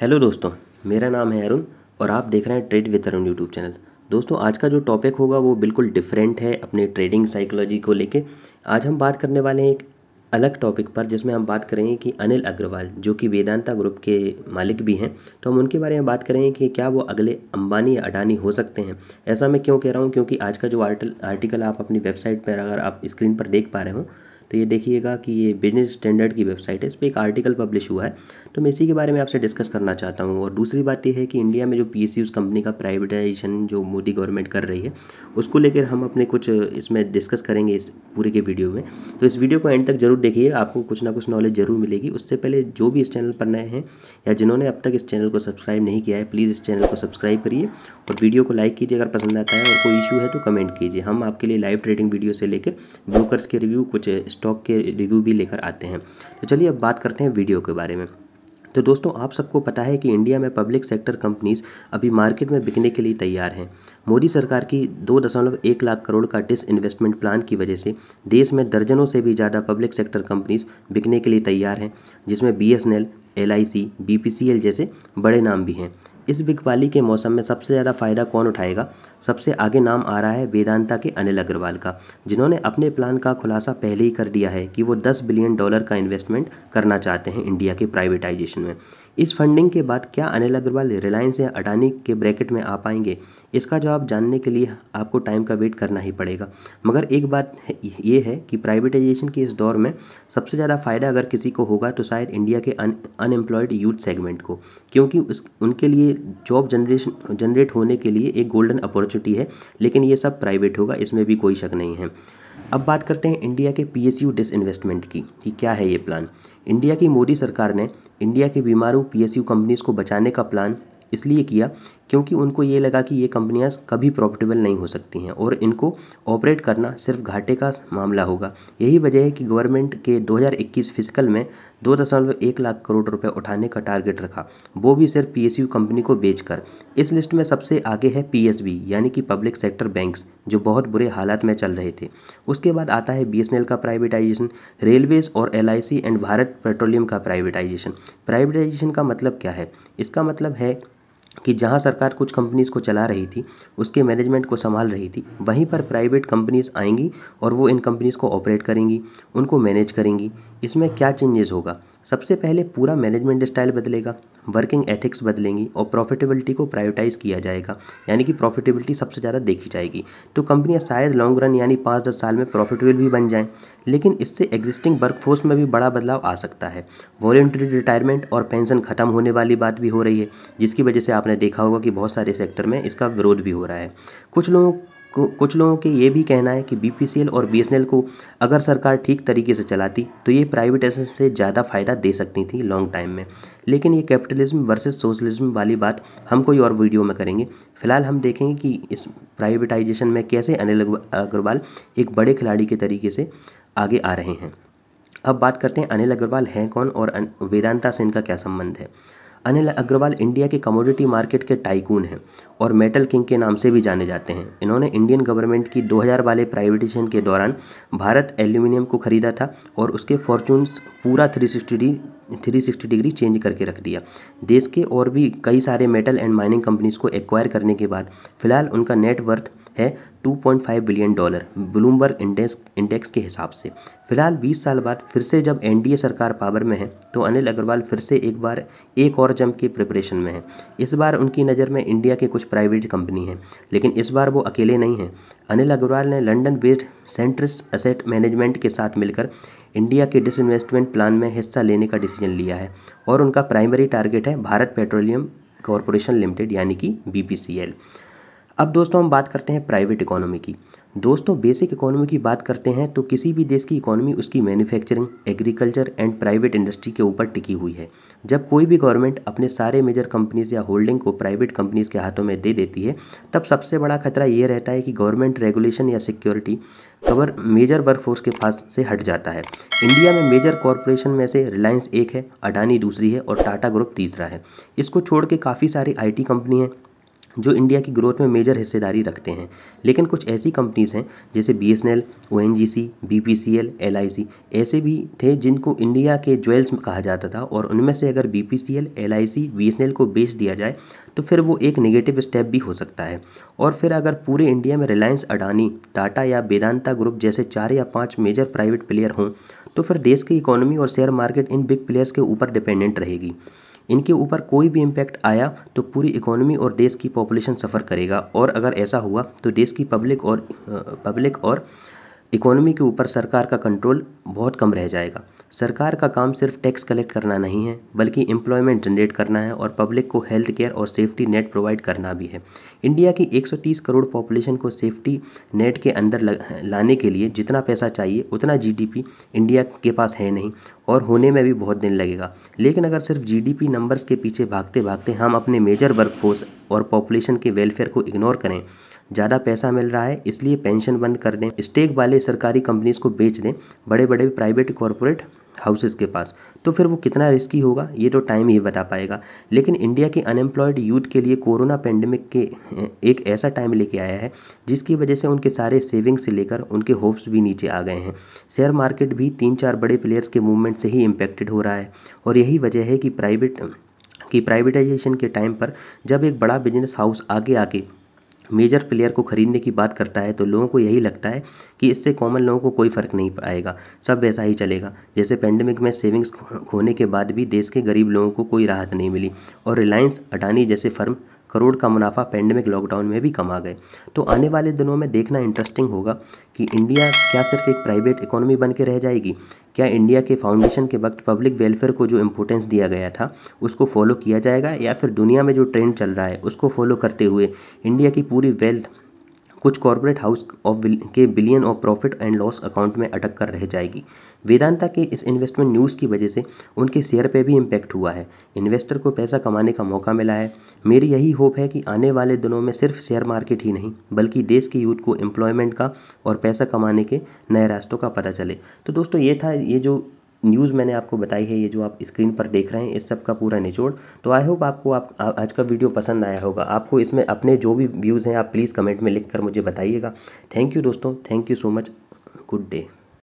hello दोस्तों मेरा नाम है अरुण और आप देख रहे हैं trade with Arun YouTube channel दोस्तों आज का जो टॉपिक होगा वो बिल्कुल डिफरेंट है अपने ट्रेडिंग साइकोलॉजी को लेके आज हम बात करने वाले हैं एक अलग टॉपिक पर जिसमें हम बात करेंगे कि अनिल अग्रवाल जो कि वेदांता ग्रुप के मालिक भी हैं तो हम उनके बारे में बात करेंगे कि क्या वो अगले अंबानी या अडानी हो सकते हैं ऐसा मैं क्यों कह रहा हूँ क्योंकि आज का जो आर्टिकल आप अपनी वेबसाइट पर अगर आप स्क्रीन पर देख पा रहे हो तो ये देखिएगा कि ये बिजनेस स्टैंडर्ड की वेबसाइट है इस पर एक आर्टिकल पब्लिश हुआ है तो मैं इसी के बारे में आपसे डिस्कस करना चाहता हूँ और दूसरी बात यह है कि इंडिया में जो पी उस कंपनी का प्राइवेटाइजेशन जो मोदी गवर्नमेंट कर रही है उसको लेकर हम अपने कुछ इसमें डिस्कस करेंगे इस पूरे के वीडियो में तो इस वीडियो को एंड तक जरूर देखिए आपको कुछ ना कुछ नॉलेज जरूर मिलेगी उससे पहले जो भी इस चैनल पर नए हैं या जिन्होंने अब तक इस चैनल को सब्सक्राइब नहीं किया है प्लीज़ इस चैनल को सब्सक्राइब करिए और वीडियो को लाइक कीजिए अगर पसंद आता है और कोई इशू है तो कमेंट कीजिए हम आपके लिए लाइव ट्रेडिंग वीडियो से लेकर ब्रोकर्स के रिव्यू कुछ स्टॉक के रिव्यू भी लेकर आते हैं तो चलिए अब बात करते हैं वीडियो के बारे में तो दोस्तों आप सबको पता है कि इंडिया में पब्लिक सेक्टर कंपनीज अभी मार्केट में बिकने के लिए तैयार हैं मोदी सरकार की दो दशमलव एक लाख करोड़ का डिस इन्वेस्टमेंट प्लान की वजह से देश में दर्जनों से भी ज़्यादा पब्लिक सेक्टर कंपनीज बिकने के लिए तैयार हैं जिसमें B S N L L I C B P C L जैसे बड़े नाम भी हैं इस बिकवाली के मौसम में सबसे ज़्यादा फ़ायदा कौन उठाएगा सबसे आगे नाम आ रहा है वेदांता के अनिल अग्रवाल का जिन्होंने अपने प्लान का खुलासा पहले ही कर दिया है कि वो 10 बिलियन डॉलर का इन्वेस्टमेंट करना चाहते हैं इंडिया के प्राइवेटाइजेशन में इस फंडिंग के बाद क्या अनिल अग्रवाल रिलायंस या अडानी के ब्रैकेट में आ पाएंगे इसका जवाब जानने के लिए आपको टाइम का वेट करना ही पड़ेगा मगर एक बात ये है कि प्राइवेटाइजेशन के इस दौर में सबसे ज़्यादा फ़ायदा अगर किसी को होगा तो शायद इंडिया के अनएम्प्लॉयड यूथ सेगमेंट को क्योंकि उस उनके लिए जॉब जनरेशन जनरेट होने के लिए एक गोल्डन अपॉर्चुनिटी है लेकिन ये सब प्राइवेट होगा इसमें भी कोई शक नहीं है अब बात करते हैं इंडिया के पी एस यू डिसइन्वेस्टमेंट की कि क्या है ये प्लान इंडिया की मोदी सरकार ने इंडिया के बीमारू पीएसयू कंपनीज को बचाने का प्लान इसलिए किया क्योंकि उनको ये लगा कि ये कंपनियाँ कभी प्रॉफिटेबल नहीं हो सकती हैं और इनको ऑपरेट करना सिर्फ घाटे का मामला होगा यही वजह है कि गवर्नमेंट के 2021 फिजिकल में दो दशमलव एक लाख करोड़ रुपए उठाने का टारगेट रखा वो भी सिर्फ पी कंपनी को बेचकर इस लिस्ट में सबसे आगे है पी यानी कि पब्लिक सेक्टर बैंक्स जो बहुत बुरे हालात में चल रहे थे उसके बाद आता है बी का प्राइवेटाइजेशन रेलवेज़ और एल एंड भारत पेट्रोलियम का प्राइवेटाइजेशन प्राइवेटाइजेशन का मतलब क्या है इसका मतलब है कि जहाँ सरकार कुछ कंपनीज़ को चला रही थी उसके मैनेजमेंट को संभाल रही थी वहीं पर प्राइवेट कंपनीज़ आएंगी और वो इन कंपनीज़ को ऑपरेट करेंगी उनको मैनेज करेंगी इसमें क्या चेंजेस होगा सबसे पहले पूरा मैनेजमेंट स्टाइल बदलेगा वर्किंग एथिक्स बदलेंगी और प्रॉफिटेबिलिटी को प्रायोरिटाइज किया जाएगा यानी कि प्रॉफिटेबिलिटी सबसे ज़्यादा देखी जाएगी तो कंपनियां शायद लॉन्ग रन यानी पाँच दस साल में प्रॉफिटेबल भी बन जाएं लेकिन इससे एग्जिस्टिंग वर्कफोर्स में भी बड़ा बदलाव आ सकता है वॉलेंट्री रिटायरमेंट और पेंशन ख़त्म होने वाली बात भी हो रही है जिसकी वजह से आपने देखा होगा कि बहुत सारे सेक्टर में इसका विरोध भी हो रहा है कुछ लोगों कुछ लोगों के ये भी कहना है कि बी और बी को अगर सरकार ठीक तरीके से चलाती तो ये प्राइवेटाइजेशन से ज़्यादा फ़ायदा दे सकती थी लॉन्ग टाइम में लेकिन ये कैपिटलिज्म वर्सेस सोशलिज्म वाली बात हम कोई और वीडियो में करेंगे फिलहाल हम देखेंगे कि इस प्राइवेटाइजेशन में कैसे अनिल अग्रवाल एक बड़े खिलाड़ी के तरीके से आगे आ रहे हैं अब बात करते हैं अनिल अग्रवाल हैं कौन और वेदांता से इनका क्या संबंध है अनिल अग्रवाल इंडिया के कमोडिटी मार्केट के टाइकून हैं और मेटल किंग के नाम से भी जाने जाते हैं इन्होंने इंडियन गवर्नमेंट की 2000 वाले प्राइवेटाइजेशन के दौरान भारत एल्यूमिनियम को खरीदा था और उसके फॉर्चून्स पूरा 360 डिग्री 360 डिग्री चेंज करके रख दिया देश के और भी कई सारे मेटल एंड माइनिंग कंपनीज़ को एक्वायर करने के बाद फिलहाल उनका नेटवर्थ है 2.5 billion dollar Bloomberg index index के हिसाब से फिलहाल 20 साल बाद फिर से जब एनडीए सरकार पावर में है तो अनिल अग्रवाल फिर से एक बार एक और जम की प्रिपरेशन में है इस बार उनकी नज़र में इंडिया के कुछ प्राइवेट कंपनी हैं लेकिन इस बार वो अकेले नहीं हैं अनिल अग्रवाल ने London based Centricus asset management के साथ मिलकर इंडिया के डिसइन्वेस्टमेंट प्लान में हिस्सा लेने का डिसीजन लिया है और उनका प्राइमरी टारगेट है भारत पेट्रोलियम कॉरपोरेशन लिमिटेड यानी कि बी अब दोस्तों हम बात करते हैं प्राइवेट इकोनॉमी की दोस्तों बेसिक इकोनॉमी की बात करते हैं तो किसी भी देश की इकोनॉमी उसकी manufacturing agriculture and private industry के ऊपर टिकी हुई है जब कोई भी गवर्नमेंट अपने सारे मेजर कंपनीज या होल्डिंग को प्राइवेट कंपनीज के हाथों में दे देती है तब सबसे बड़ा खतरा ये रहता है कि गवर्नमेंट रेगुलेशन या सिक्योरिटी कवर मेजर वर्कफोर्स के पास से हट जाता है इंडिया में मेजर कॉरपोरेशन में से रिलायंस एक है अडानी दूसरी है और टाटा ग्रुप तीसरा है इसको छोड़ के काफ़ी सारी आईटी कंपनी हैं जो इंडिया की ग्रोथ में मेजर हिस्सेदारी रखते हैं लेकिन कुछ ऐसी कंपनीज़ हैं जैसे B S N L O N G C B P C L L I C ऐसे भी थे जिनको इंडिया के ज्वेल्स कहा जाता था और उनमें से अगर B P C L L I C B S L को बेच दिया जाए तो फिर वो एक नेगेटिव स्टेप भी हो सकता है और फिर अगर पूरे इंडिया में रिलायंस अडानी टाटा या वेदांता ग्रुप जैसे चार या पाँच मेजर प्राइवेट प्लेयर हों तो फिर देश की इकोनॉमी और share market in big players के ऊपर डिपेंडेंट रहेगी इनके ऊपर कोई भी इम्पैक्ट आया तो पूरी इकोनॉमी और देश की पॉपुलेशन सफ़र करेगा और अगर ऐसा हुआ तो देश की पब्लिक और पब्लिक और इकोनॉमी के ऊपर सरकार का कंट्रोल बहुत कम रह जाएगा सरकार का काम सिर्फ टैक्स कलेक्ट करना नहीं है बल्कि एम्प्लॉयमेंट जनरेट करना है और पब्लिक को हेल्थ केयर और सेफ्टी नेट प्रोवाइड करना भी है इंडिया की 130 करोड़ पॉपुलेशन को सेफ्टी नेट के अंदर लाने के लिए जितना पैसा चाहिए उतना जीडीपी इंडिया के पास है नहीं और होने में भी बहुत दिन लगेगा लेकिन अगर सिर्फ जीडीपी नंबर्स के पीछे भागते भागते हम अपने मेजर वर्कफोर्स और पॉपुलेशन के वेलफेयर को इग्नोर करें ज़्यादा पैसा मिल रहा है इसलिए पेंशन बंद कर दें स्टेक वाले सरकारी कंपनीज़ को बेच दें बड़े बड़े प्राइवेट कॉरपोरेट हाउसेस के पास तो फिर वो कितना रिस्की होगा ये तो टाइम ही बता पाएगा लेकिन इंडिया के अनएम्प्लॉयड यूथ के लिए कोरोना पेंडेमिक के एक ऐसा टाइम लेके आया है जिसकी वजह से उनके सारे सेविंग्स से लेकर उनके होप्स भी नीचे आ गए हैं शेयर मार्केट भी तीन चार बड़े प्लेयर्स के मूवमेंट से ही इम्पेक्टेड हो रहा है और यही वजह है कि प्राइवेट कि प्राइवेटाइजेशन के टाइम पर जब एक बड़ा बिजनेस हाउस आगे आके मेजर प्लेयर को खरीदने की बात करता है तो लोगों को यही लगता है कि इससे कॉमन लोगों को कोई फ़र्क नहीं आएगा सब वैसा ही चलेगा जैसे पेंडेमिक में सेविंग्स खोने के बाद भी देश के गरीब लोगों को कोई राहत नहीं मिली और रिलायंस अडानी जैसे फर्म करोड़ का मुनाफा पेंडेमिक लॉकडाउन में भी कमा गए तो आने वाले दिनों में देखना इंटरेस्टिंग होगा कि इंडिया क्या सिर्फ एक प्राइवेट इकोनॉमी बन के रह जाएगी क्या इंडिया के फाउंडेशन के वक्त पब्लिक वेलफेयर को जो इम्पोर्टेंस दिया गया था उसको फॉलो किया जाएगा या फिर दुनिया में जो ट्रेंड चल रहा है उसको फॉलो करते हुए इंडिया की पूरी वेल्थ कुछ कॉरपोरेट हाउस ऑफ के billion of profit and loss account में अटक कर रह जाएगी वेदांता के इस इन्वेस्टमेंट न्यूज़ की वजह से उनके शेयर पर भी इम्पैक्ट हुआ है इन्वेस्टर को पैसा कमाने का मौका मिला है मेरी यही होप है कि आने वाले दिनों में सिर्फ शेयर मार्केट ही नहीं बल्कि देश के यूथ को एम्प्लॉयमेंट का और पैसा कमाने के नए रास्तों का पता चले तो दोस्तों ये था ये जो न्यूज़ मैंने आपको बताई है ये जो आप स्क्रीन पर देख रहे हैं इस सब का पूरा निचोड़ तो आई होप आपको आप आज का वीडियो पसंद आया होगा आपको इसमें अपने जो भी व्यूज़ हैं आप प्लीज़ कमेंट में लिख कर मुझे बताइएगा थैंक यू दोस्तों thank you so much good day